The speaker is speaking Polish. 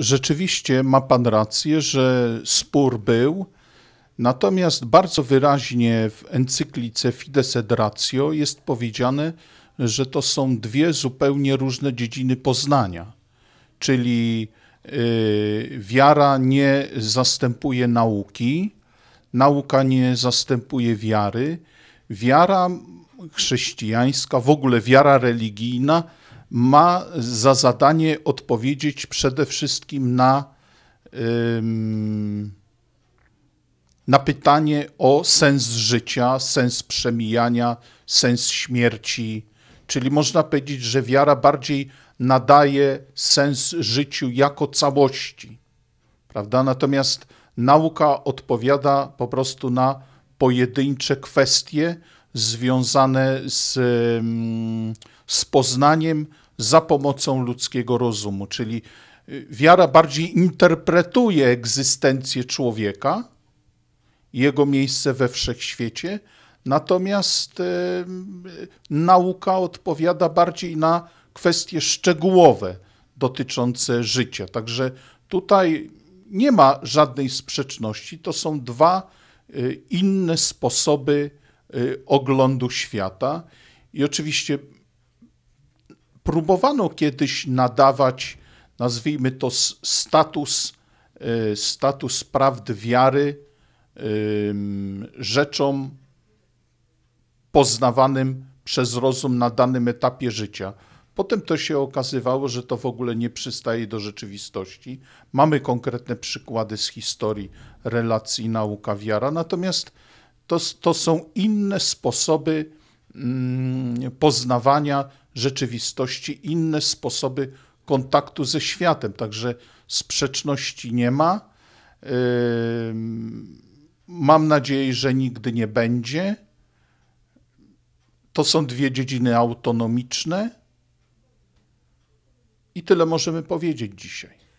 rzeczywiście ma pan rację, że spór był, natomiast bardzo wyraźnie w encyklice Fides et Ratio jest powiedziane, że to są dwie zupełnie różne dziedziny poznania, czyli y, wiara nie zastępuje nauki, nauka nie zastępuje wiary, wiara chrześcijańska, w ogóle wiara religijna ma za zadanie odpowiedzieć przede wszystkim na, na pytanie o sens życia, sens przemijania, sens śmierci. Czyli można powiedzieć, że wiara bardziej nadaje sens życiu jako całości. Prawda? Natomiast nauka odpowiada po prostu na pojedyncze kwestie, związane z, z poznaniem za pomocą ludzkiego rozumu, czyli y, wiara bardziej interpretuje egzystencję człowieka, jego miejsce we wszechświecie, natomiast nauka odpowiada bardziej na kwestie szczegółowe dotyczące życia. Także tutaj nie ma żadnej sprzeczności, to są dwa y, inne sposoby Y, oglądu świata. I oczywiście próbowano kiedyś nadawać, nazwijmy to, status, y, status prawd wiary rzeczom poznawanym przez rozum na danym etapie życia. Potem to się okazywało, że to w ogóle nie przystaje do rzeczywistości. Mamy konkretne przykłady z historii relacji nauka-wiara, natomiast to, to są inne sposoby mm, poznawania rzeczywistości, inne sposoby kontaktu ze światem. Także sprzeczności nie ma. Mam nadzieję, że nigdy nie będzie. To są dwie dziedziny autonomiczne. I tyle możemy powiedzieć dzisiaj.